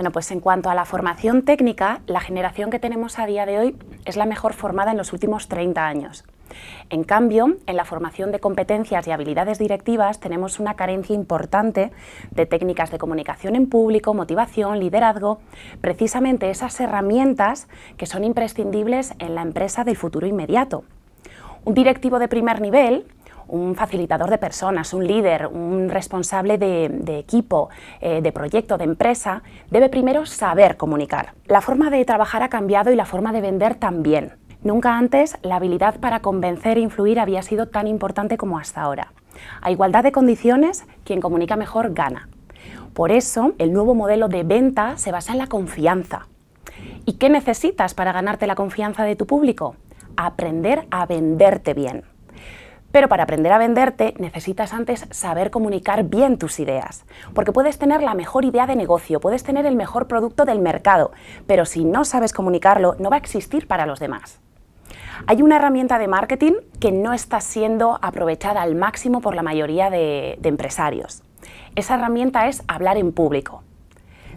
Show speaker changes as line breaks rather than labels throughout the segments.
Bueno, pues en cuanto a la formación técnica, la generación que tenemos a día de hoy es la mejor formada en los últimos 30 años. En cambio, en la formación de competencias y habilidades directivas tenemos una carencia importante de técnicas de comunicación en público, motivación, liderazgo, precisamente esas herramientas que son imprescindibles en la empresa del futuro inmediato. Un directivo de primer nivel un facilitador de personas, un líder, un responsable de, equipo, eh, de proyecto, de empresa, debe primero saber comunicar. La forma de trabajar ha cambiado y la forma de vender también. Nunca antes la habilidad para convencer e influir había sido tan importante como hasta ahora. A igualdad de condiciones, quien comunica mejor gana. Por eso, el nuevo modelo de venta se basa en la confianza. ¿Y qué necesitas para ganarte la confianza de tu público? Aprender a venderte bien. Pero para aprender a venderte necesitas antes saber comunicar bien tus ideas, porque puedes tener la mejor idea de negocio, puedes tener el mejor producto del mercado, pero si no sabes comunicarlo no va a existir para los demás. Hay una herramienta de marketing que no está siendo aprovechada al máximo por la mayoría de, empresarios. Esa herramienta es hablar en público.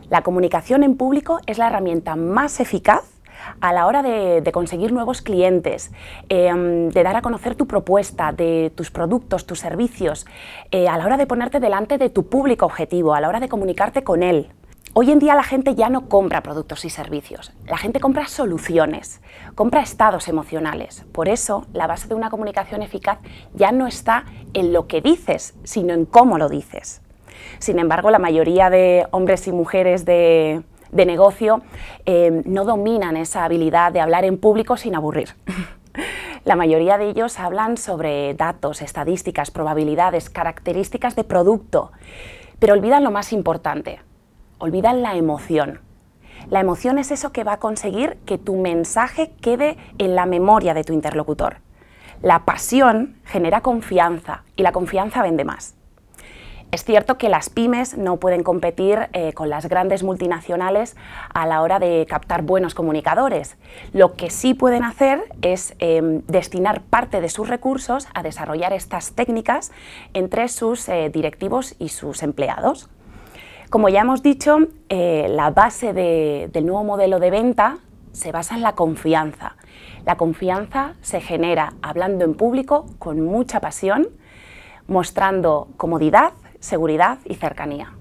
La comunicación en público es la herramienta más eficaz a la hora de, conseguir nuevos clientes, em, de dar a conocer tu propuesta, de tus productos, tus servicios, eh, a la hora de ponerte delante de tu público objetivo, a la hora de comunicarte con él. Hoy en día la gente ya no compra productos y servicios, la gente compra soluciones, compra estados emocionales. Por eso la base de una comunicación eficaz ya no está en lo que dices, sino en cómo lo dices. Sin embargo, la mayoría de hombres y mujeres de, de negocio eh, no dominan esa habilidad de hablar en público sin aburrir. La mayoría de ellos hablan sobre datos, estadísticas, probabilidades, características de producto, pero olvidan lo más importante, olvidan la emoción. La emoción es eso que va a conseguir que tu mensaje quede en la memoria de tu interlocutor. La pasión genera confianza y la confianza vende más. Es cierto que las pymes no pueden competir eh, con las grandes multinacionales a la hora de captar buenos comunicadores. Lo que sí pueden hacer es em, destinar parte de sus recursos a desarrollar estas técnicas entre sus eh, directivos y sus empleados. Como ya hemos dicho, eh, la base del nuevo modelo de venta se basa en la confianza. La confianza se genera hablando en público con mucha pasión, mostrando comodidad seguridad y cercanía.